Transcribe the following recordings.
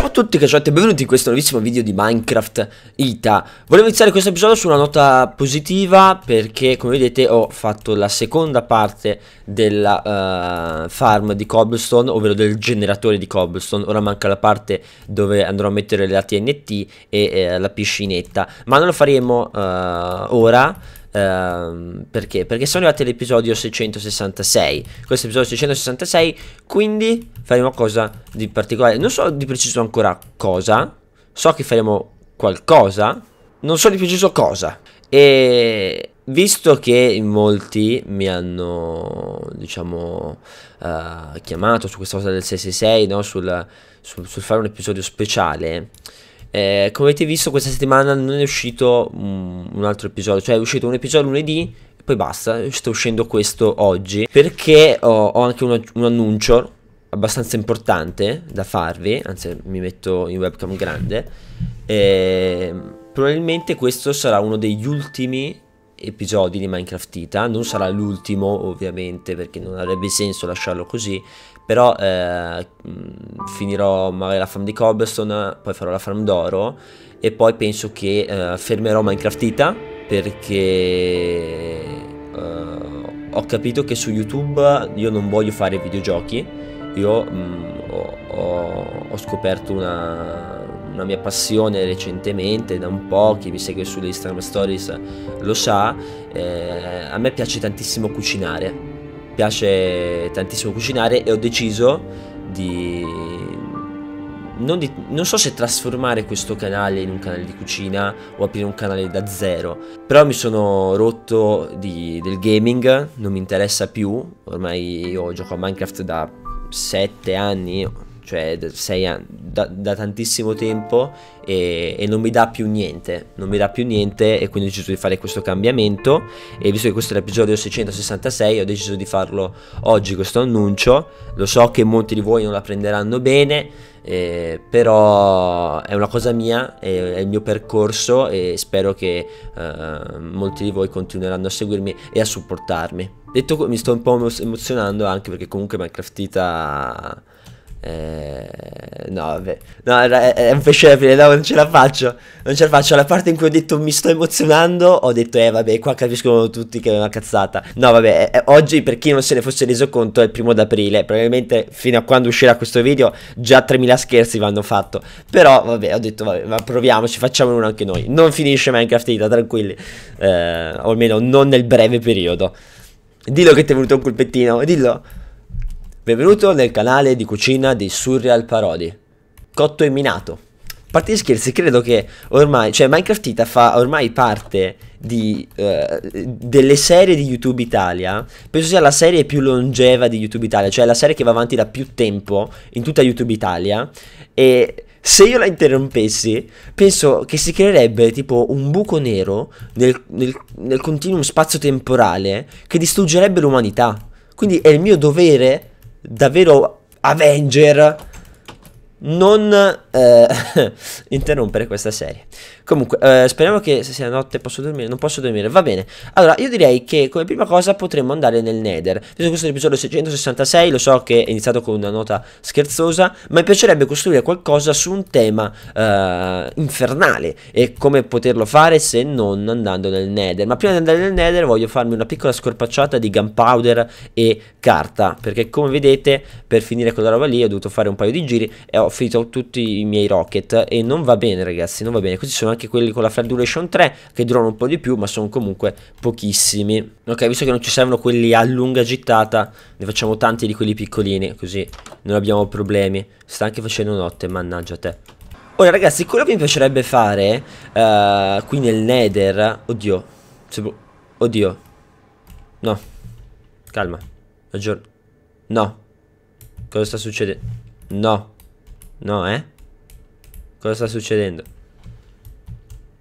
Ciao a tutti cacciati e benvenuti in questo nuovissimo video di Minecraft Ita Volevo iniziare questo episodio su una nota positiva perché come vedete ho fatto la seconda parte della uh, farm di cobblestone ovvero del generatore di cobblestone Ora manca la parte dove andrò a mettere la TNT e eh, la piscinetta ma non lo faremo uh, ora Ehm, perché? Perché sono arrivati all'episodio 666. Questo è l'episodio 666, quindi faremo cosa di particolare. Non so di preciso ancora cosa. So che faremo qualcosa. Non so di preciso cosa. E visto che in molti mi hanno, diciamo, uh, chiamato su questa cosa del 666, no? sul, sul, sul fare un episodio speciale. Eh, come avete visto questa settimana non è uscito un, un altro episodio, cioè è uscito un episodio lunedì e poi basta, sto uscendo questo oggi perché ho, ho anche un, un annuncio abbastanza importante da farvi, anzi mi metto in webcam grande, eh, probabilmente questo sarà uno degli ultimi episodi di Minecraft Ita, non sarà l'ultimo ovviamente perché non avrebbe senso lasciarlo così, però eh, finirò magari la farm di cobblestone, poi farò la farm d'oro e poi penso che eh, fermerò Minecraftita perché eh, ho capito che su YouTube io non voglio fare videogiochi, io mh, ho, ho, scoperto una, una, mia passione recentemente, da un po', chi mi segue sulle Instagram Stories lo sa, eh, a me piace tantissimo cucinare piace tantissimo cucinare e ho deciso di non, di non, so se trasformare questo canale in un canale di cucina o aprire un canale da zero, però mi sono rotto di, del gaming, non mi interessa più, ormai io gioco a Minecraft da 7 anni, cioè sei da, da tantissimo tempo e, e, non mi dà più niente, non mi dà più niente e quindi ho deciso di fare questo cambiamento e visto che questo è l'episodio 666 ho deciso di farlo oggi questo annuncio, lo so che molti di voi non la prenderanno bene, eh, però è una cosa mia, è, è, il mio percorso e spero che eh, molti di voi continueranno a seguirmi e a supportarmi. Detto questo mi sto un po' emozionando anche perché comunque Minecraftita eh, no, vabbè. No, è, è un pesce no, non ce la faccio. Non ce la faccio. La parte in cui ho detto mi sto emozionando, ho detto, eh, vabbè, qua capiscono tutti che è una cazzata. No, vabbè, eh, oggi per chi non se ne fosse reso conto è il primo d'aprile. Probabilmente fino a quando uscirà questo video, già 3000 scherzi vanno fatto. Però, vabbè, ho detto, vabbè, ma proviamoci, facciamolo uno anche noi. Non finisce Minecraft Ita, tranquilli. Eh, o almeno non nel breve periodo. Dillo che ti è venuto un colpettino, dillo. Benvenuto nel canale di cucina di Surreal Parodi. Cotto e minato. A parte gli scherzi, credo che ormai, cioè Minecraftita fa ormai parte di, uh, delle serie di YouTube Italia. Penso sia la serie più longeva di YouTube Italia, cioè la serie che va avanti da più tempo in tutta YouTube Italia. E se io la interrompessi, penso che si creerebbe tipo un buco nero nel, nel, nel continuum spazio-temporale che distruggerebbe l'umanità. Quindi è il mio dovere davvero Avenger non eh, interrompere questa serie. Comunque, eh, speriamo che se la notte posso dormire. Non posso dormire, va bene. Allora, io direi che come prima cosa potremmo andare nel Nether. Visto questo è l'episodio 666, lo so che è iniziato con una nota scherzosa, ma mi piacerebbe costruire qualcosa su un tema eh, infernale. E come poterlo fare se non andando nel Nether. Ma prima di andare nel Nether voglio farmi una piccola scorpacciata di gunpowder e carta. Perché come vedete, per finire quella roba lì ho dovuto fare un paio di giri e ho finito tutti i miei rocket. E non va bene, ragazzi, non va bene. Così sono anche anche quelli con la Flat Duration 3 che durano un po' di più ma sono comunque pochissimi. Ok, visto che non ci servono quelli a lunga gittata, ne facciamo tanti di quelli piccolini, così non abbiamo problemi. Sta anche facendo notte, mannaggia te. Ora ragazzi, quello che mi piacerebbe fare uh, qui nel Nether... Oddio, oddio. No, calma, aggiorno. No, cosa sta succedendo? No, no eh? Cosa sta succedendo?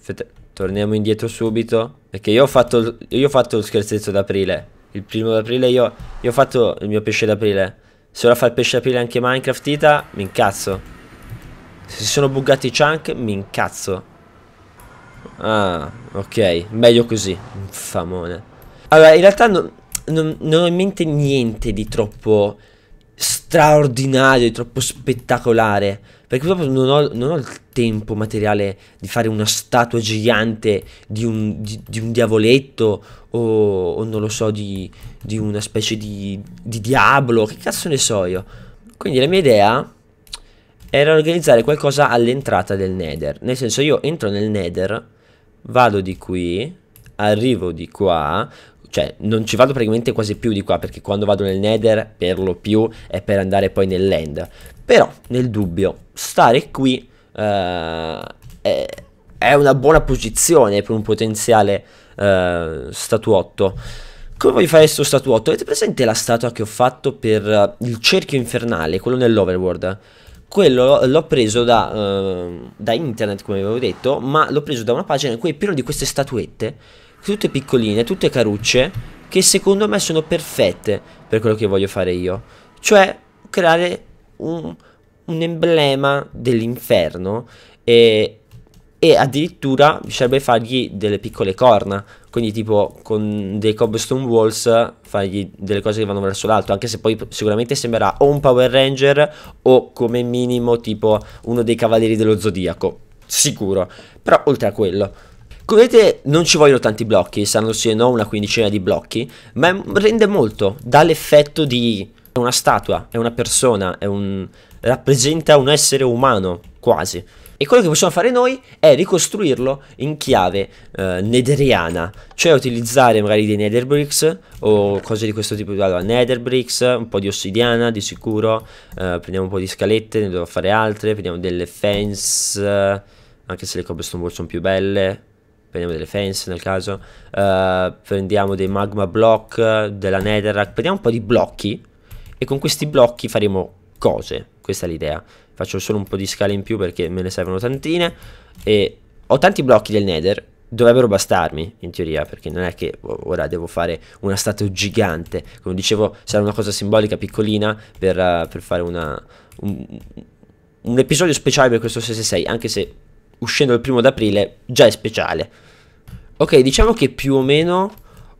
Aspetta, torniamo indietro subito. Perché io ho fatto, io ho fatto lo scherzetto d'aprile. Il primo d'aprile io, io ho fatto il mio pesce d'aprile. Se ora fa il pesce d'aprile anche Minecraft Ita, mi incazzo. Se si sono buggati i chunk, mi incazzo. Ah, ok. Meglio così. Famone. Allora, in realtà non, non, non ho in mente niente di troppo straordinario, troppo spettacolare. Perché proprio non ho, non ho, il tempo materiale di fare una statua gigante di un, di, di un diavoletto o, o, non lo so, di, di una specie di, di diablo, che cazzo ne so io. Quindi la mia idea era organizzare qualcosa all'entrata del nether. Nel senso io entro nel nether, vado di qui, arrivo di qua, cioè non ci vado praticamente quasi più di qua perché quando vado nel nether per lo più è per andare poi nel land però nel dubbio stare qui uh, è, è, una buona posizione per un potenziale uh, statuotto come voglio fare questo statuotto? Avete presente la statua che ho fatto per uh, il cerchio infernale, quello nell'overworld? Quello l'ho preso da, da internet, come avevo detto, ma l'ho preso da una pagina in cui è pieno di queste statuette tutte piccoline, tutte carucce, che secondo me sono perfette per quello che voglio fare io. Cioè creare un, un emblema dell'inferno e, e addirittura bisognerebbe fargli delle piccole corna, quindi tipo con dei cobblestone walls fargli delle cose che vanno verso l'alto, anche se poi sicuramente sembrerà o un Power Ranger o come minimo tipo uno dei cavalieri dello zodiaco, sicuro, però oltre a quello. Come vedete non ci vogliono tanti blocchi, saranno sì no una quindicina di blocchi, ma rende molto, dà l'effetto di una statua, è una persona, è un... rappresenta un essere umano, quasi. E quello che possiamo fare noi è ricostruirlo in chiave eh, nederiana, cioè utilizzare magari dei nether bricks o cose di questo tipo. Allora, nether un po' di ossidiana di sicuro, eh, prendiamo un po' di scalette, ne dovrò fare altre, prendiamo delle fence, eh, anche se le cobblestone sono più belle, prendiamo delle fence nel caso, uh, prendiamo dei magma block, della netherrack, prendiamo un po' di blocchi e con questi blocchi faremo cose, questa è l'idea. Faccio solo un po' di scale in più perché me ne servono tantine e ho tanti blocchi del nether, dovrebbero bastarmi in teoria perché non è che ora devo fare una statua gigante, come dicevo sarà una cosa simbolica piccolina per, uh, per fare una, un, un episodio speciale per questo 666, anche se uscendo il primo d'aprile già è speciale. Ok, diciamo che più o meno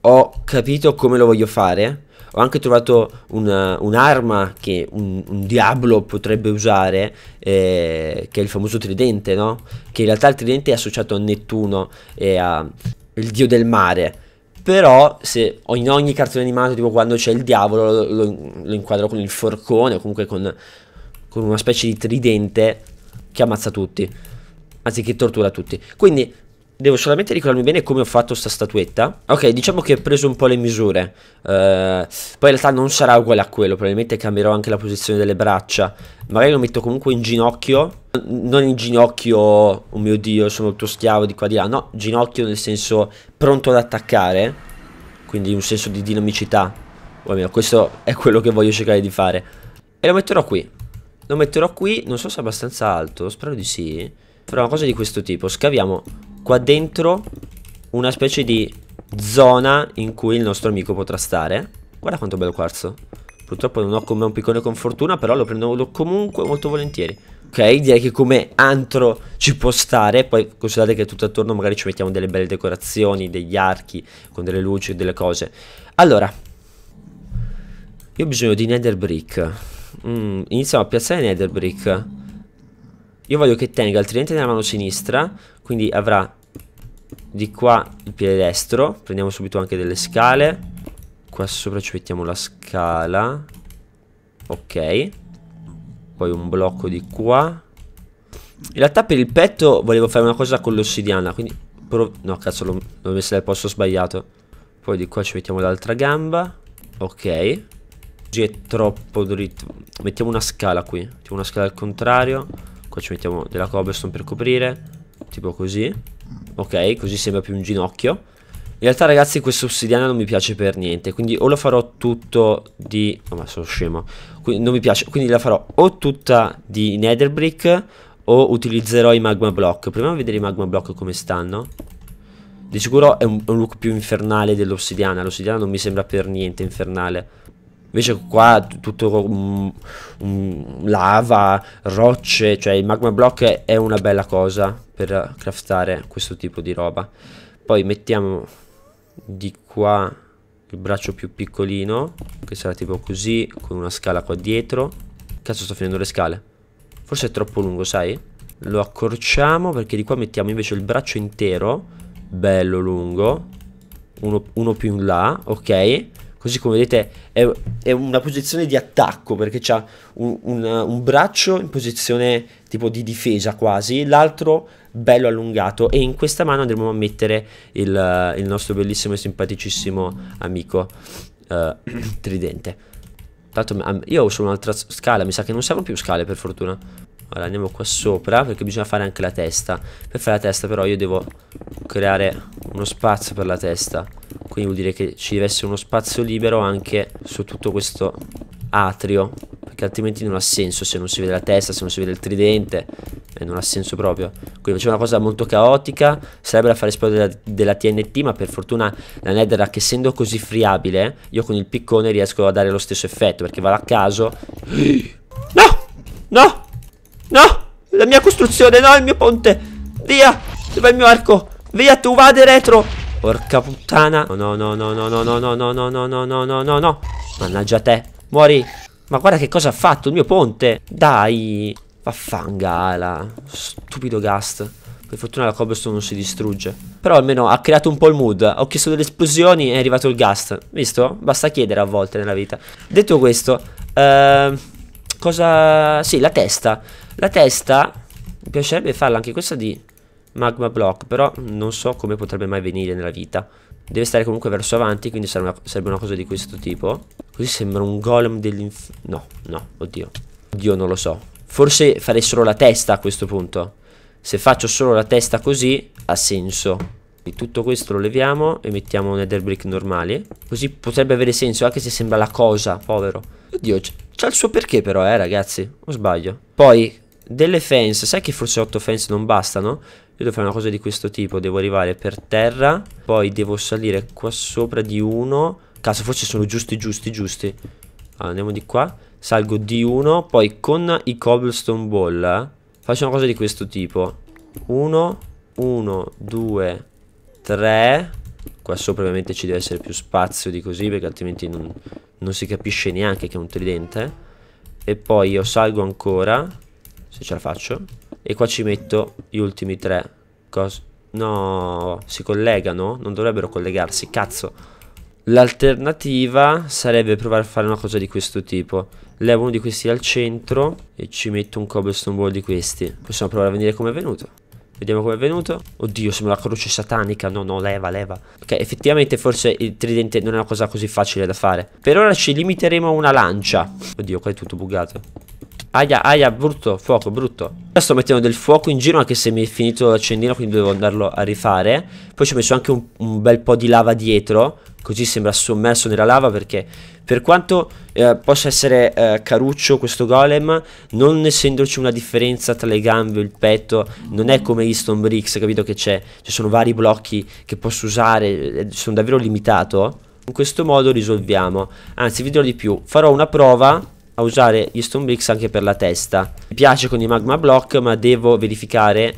ho capito come lo voglio fare. Ho anche trovato una, eh, un'arma che un, un, diavolo potrebbe usare, eh, che è il famoso tridente, no? Che in realtà il tridente è associato a Nettuno e al dio del mare. Però se in ogni cartone animato, tipo quando c'è il diavolo, lo, lo inquadro con il forcone o comunque con, con una specie di tridente che ammazza tutti anziché tortura tutti. Quindi devo solamente ricordarmi bene come ho fatto sta statuetta. Ok, diciamo che ho preso un po' le misure. Uh, poi in realtà non sarà uguale a quello, probabilmente cambierò anche la posizione delle braccia. Magari lo metto comunque in ginocchio. Non in ginocchio, oh mio dio, sono il tuo schiavo di qua di là. No, ginocchio nel senso pronto ad attaccare. Quindi un senso di dinamicità. O almeno questo è quello che voglio cercare di fare. E lo metterò qui. Lo metterò qui, non so se è abbastanza alto, spero di sì. Però una cosa di questo tipo. Scaviamo qua dentro una specie di zona in cui il nostro amico potrà stare. Guarda quanto bello quarzo. Purtroppo non ho come un piccone con fortuna, però lo prendo comunque molto volentieri. Ok, direi che come antro ci può stare, poi considerate che tutto attorno magari ci mettiamo delle belle decorazioni, degli archi, con delle luci, delle cose. Allora, io ho bisogno di nether brick. Mm, iniziamo a piazzare nether brick. Io voglio che tenga il tridente nella mano sinistra, quindi avrà di qua il piede destro. Prendiamo subito anche delle scale. Qua sopra ci mettiamo la scala. Ok. Poi un blocco di qua. In realtà per il petto volevo fare una cosa con l'ossidiana, quindi... No, cazzo, l'ho messa nel posto sbagliato. Poi di qua ci mettiamo l'altra gamba. Ok. Così è troppo dritto. Mettiamo una scala qui. Mettiamo una scala al contrario. Qua ci mettiamo della cobblestone per coprire Tipo così Ok, così sembra più un ginocchio in realtà ragazzi questa ossidiana non mi piace per niente Quindi o la farò tutto di... Oh, ma sono scemo quindi, Non mi piace Quindi la farò o tutta di nether brick O utilizzerò i magma block Proviamo a vedere i magma block come stanno Di sicuro è un, un look più infernale dell'ossidiana l'ossidiana non mi sembra per niente infernale Invece qua tutto um, um, lava, rocce, cioè il magma block è una bella cosa per craftare questo tipo di roba. Poi mettiamo di qua il braccio più piccolino, che sarà tipo così, con una scala qua dietro. Cazzo sto finendo le scale. Forse è troppo lungo, sai? Lo accorciamo perché di qua mettiamo invece il braccio intero, bello lungo, uno, uno più in là, ok così come vedete è, è una posizione di attacco perché c'ha un, un, un, braccio in posizione tipo di difesa quasi, l'altro bello allungato e in questa mano andremo a mettere il, il nostro bellissimo e simpaticissimo amico uh, tridente. Tanto io ho solo un'altra scala, mi sa che non servono più scale per fortuna. Allora andiamo qua sopra perché bisogna fare anche la testa. Per fare la testa però io devo creare uno spazio per la testa quindi vuol dire che ci deve essere uno spazio libero anche su tutto questo atrio perché altrimenti non ha senso se non si vede la testa, se non si vede il tridente eh, non ha senso proprio quindi facciamo una cosa molto caotica sarebbe da fare esplodere della, della, TNT ma per fortuna la Netherrack essendo così friabile io con il piccone riesco a dare lo stesso effetto perché vado a caso no! no! no! la mia costruzione no il mio ponte via dove è il mio arco via tu vade retro Porca puttana. No, no, no, no, no, no, no, no, no, no, no, no, no, no, no. Mannaggia te. Muori. Ma guarda che cosa ha fatto il mio ponte. Dai. Vaffangala. Stupido Gast. Per fortuna la cobblestone non si distrugge. Però almeno ha creato un po' il mood. Ho chiesto delle esplosioni e è arrivato il Gast. Visto? Basta chiedere a volte nella vita. Detto questo, eh, cosa... Sì, la testa. La testa... Mi piacerebbe farla anche questa di magma block, però non so come potrebbe mai venire nella vita. Deve stare comunque verso avanti, quindi sarebbe una, sarebbe una cosa di questo tipo. Così sembra un golem dell'inferno. No, no, oddio. Oddio, non lo so. Forse farei solo la testa a questo punto. Se faccio solo la testa così, ha senso. E tutto questo lo leviamo e mettiamo un nether brick normale. Così potrebbe avere senso, anche se sembra la cosa, povero. Oddio, c'ha il suo perché però, eh, ragazzi. O sbaglio. Poi, delle fence. Sai che forse 8 fence non bastano? io devo fare una cosa di questo tipo devo arrivare per terra poi devo salire qua sopra di uno caso forse sono giusti giusti giusti allora, andiamo di qua salgo di uno poi con i cobblestone ball eh, faccio una cosa di questo tipo 1 1 2 3 qua sopra ovviamente ci deve essere più spazio di così perché altrimenti non, non si capisce neanche che è un tridente e poi io salgo ancora se ce la faccio e qua ci metto gli ultimi tre. Cos no, si collegano? Non dovrebbero collegarsi, cazzo. L'alternativa sarebbe provare a fare una cosa di questo tipo. Levo uno di questi al centro e ci metto un cobblestone wall di questi. Possiamo provare a venire come è venuto. Vediamo come è venuto. Oddio, sembra la croce satanica. No, no, leva, leva. Ok, effettivamente forse il tridente non è una cosa così facile da fare. Per ora ci limiteremo a una lancia. Oddio, qua è tutto bugato. Aia, aia, brutto, fuoco, brutto. Ora sto mettendo del fuoco in giro anche se mi è finito l'accendino, quindi devo andarlo a rifare. Poi ci ho messo anche un, un bel po' di lava dietro, così sembra sommerso nella lava perché per quanto eh, possa essere eh, caruccio questo golem, non essendoci una differenza tra le gambe e il petto, non è come gli Stone Bricks, capito che c'è, ci sono vari blocchi che posso usare, eh, sono davvero limitato. In questo modo risolviamo, anzi vi dirò di più, farò una prova usare gli stone bricks anche per la testa Mi piace con i magma block ma devo verificare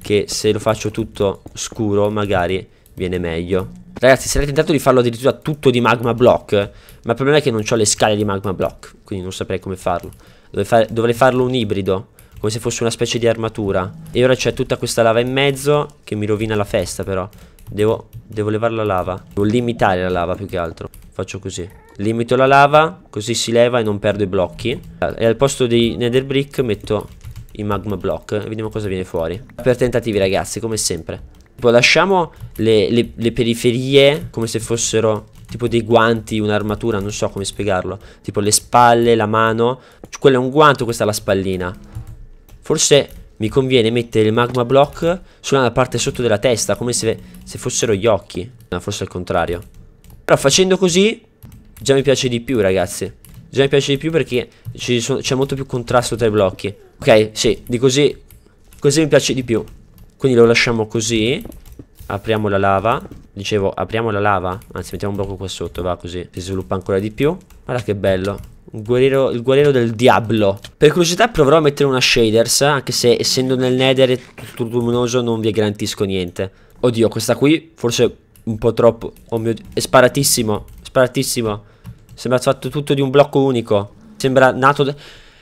che se lo faccio tutto scuro magari viene meglio Ragazzi sarei tentato di farlo addirittura tutto di magma block Ma il problema è che non ho le scale di magma block Quindi non saprei come farlo Dovrei, far, dovrei farlo un ibrido Come se fosse una specie di armatura E ora c'è tutta questa lava in mezzo Che mi rovina la festa però Devo, devo levare la lava Devo limitare la lava più che altro faccio così limito la lava così si leva e non perdo i blocchi e al posto dei nether brick metto i magma block e vediamo cosa viene fuori per tentativi ragazzi come sempre poi lasciamo le, le, le periferie come se fossero tipo dei guanti, un'armatura, non so come spiegarlo. Tipo le spalle, la mano. Quello è un guanto, questa è la spallina. Forse mi conviene mettere il magma block sulla parte sotto della testa, come se, se fossero gli occhi. No, forse al contrario. Però facendo così già mi piace di più ragazzi Già mi piace di più perché c'è molto più contrasto tra i blocchi Ok, sì, di così Così mi piace di più Quindi lo lasciamo così Apriamo la lava Dicevo, apriamo la lava Anzi, mettiamo un blocco qua sotto, va così Si sviluppa ancora di più Guarda che bello il guerriero, il guerriero del diablo Per curiosità proverò a mettere una shaders Anche se essendo nel nether tutto luminoso non vi garantisco niente Oddio questa qui forse un po' troppo. Oh mio Dio. È sparatissimo. Sparatissimo. Sembra fatto tutto di un blocco unico. Sembra nato... Da...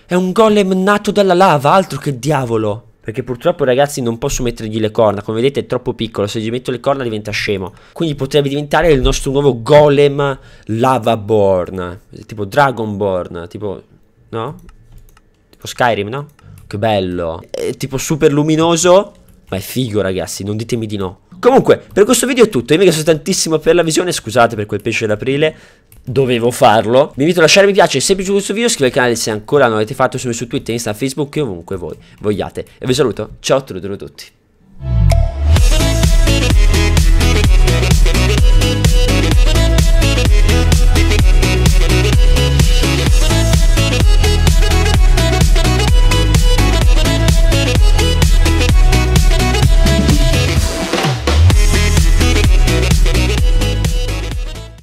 È un golem nato dalla lava. Altro che diavolo. Perché purtroppo ragazzi non posso mettergli le corna. Come vedete è troppo piccolo. Se gli metto le corna diventa scemo. Quindi potrebbe diventare il nostro nuovo golem lavaborn. Tipo dragonborn. Tipo... No? Tipo Skyrim, no? Che bello. È tipo super luminoso ma è figo ragazzi, non ditemi di no. Comunque, per questo video è tutto, io mi ringrazio tantissimo per la visione, scusate per quel pesce d'aprile, dovevo farlo. Vi invito a lasciare mi piace se vi è piaciuto questo video, iscrivetevi al canale se ancora non l'avete fatto, sono su Twitter, Instagram, Facebook e ovunque voi vogliate. E vi saluto, ciao a tutti.